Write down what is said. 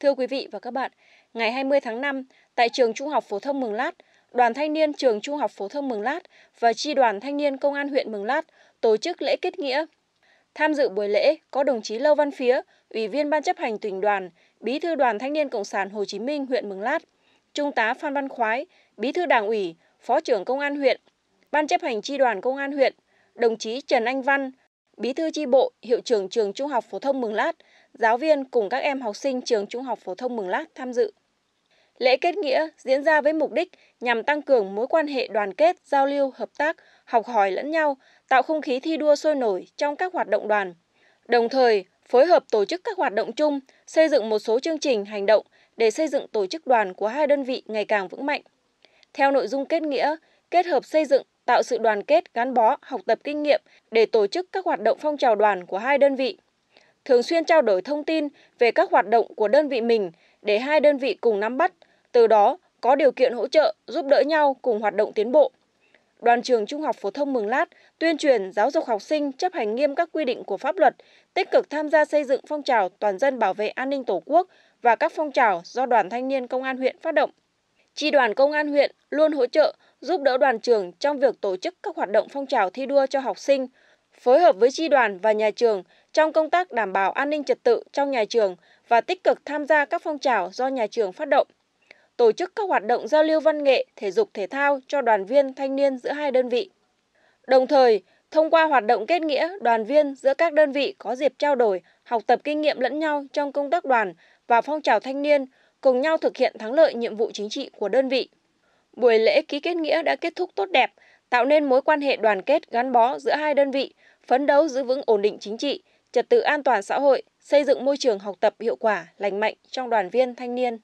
Thưa quý vị và các bạn, ngày 20 tháng 5, tại trường Trung học phổ thông Mường Lát, Đoàn Thanh niên Trường Trung học phổ thông Mường Lát và Chi đoàn Thanh niên Công an huyện Mường Lát tổ chức lễ kết nghĩa. Tham dự buổi lễ có đồng chí Lâu Văn Phía, Ủy viên Ban chấp hành tỉnh đoàn, Bí thư Đoàn Thanh niên Cộng sản Hồ Chí Minh huyện Mường Lát, Trung tá Phan Văn Khoái, Bí thư Đảng ủy, Phó trưởng Công an huyện, Ban chấp hành Chi đoàn Công an huyện, đồng chí Trần Anh Văn, Bí thư Chi bộ, Hiệu trưởng Trường Trung học phổ thông Mường Lát, giáo viên cùng các em học sinh trường Trung học phổ thông Mường Lát tham dự. Lễ kết nghĩa diễn ra với mục đích nhằm tăng cường mối quan hệ đoàn kết, giao lưu, hợp tác, học hỏi lẫn nhau, tạo không khí thi đua sôi nổi trong các hoạt động đoàn. Đồng thời, phối hợp tổ chức các hoạt động chung, xây dựng một số chương trình hành động để xây dựng tổ chức đoàn của hai đơn vị ngày càng vững mạnh. Theo nội dung kết nghĩa, kết hợp xây dựng, tạo sự đoàn kết, gắn bó, học tập kinh nghiệm để tổ chức các hoạt động phong trào đoàn của hai đơn vị thường xuyên trao đổi thông tin về các hoạt động của đơn vị mình để hai đơn vị cùng nắm bắt, từ đó có điều kiện hỗ trợ, giúp đỡ nhau cùng hoạt động tiến bộ. Đoàn trường Trung học phổ thông Mường Lát tuyên truyền giáo dục học sinh chấp hành nghiêm các quy định của pháp luật, tích cực tham gia xây dựng phong trào toàn dân bảo vệ an ninh Tổ quốc và các phong trào do Đoàn Thanh niên Công an huyện phát động. Chi đoàn Công an huyện luôn hỗ trợ, giúp đỡ đoàn trường trong việc tổ chức các hoạt động phong trào thi đua cho học sinh, phối hợp với tri đoàn và nhà trường trong công tác đảm bảo an ninh trật tự trong nhà trường và tích cực tham gia các phong trào do nhà trường phát động. Tổ chức các hoạt động giao lưu văn nghệ, thể dục thể thao cho đoàn viên thanh niên giữa hai đơn vị. Đồng thời, thông qua hoạt động kết nghĩa đoàn viên giữa các đơn vị có dịp trao đổi, học tập kinh nghiệm lẫn nhau trong công tác đoàn và phong trào thanh niên, cùng nhau thực hiện thắng lợi nhiệm vụ chính trị của đơn vị. Buổi lễ ký kết nghĩa đã kết thúc tốt đẹp – tạo nên mối quan hệ đoàn kết gắn bó giữa hai đơn vị, phấn đấu giữ vững ổn định chính trị, trật tự an toàn xã hội, xây dựng môi trường học tập hiệu quả, lành mạnh trong đoàn viên thanh niên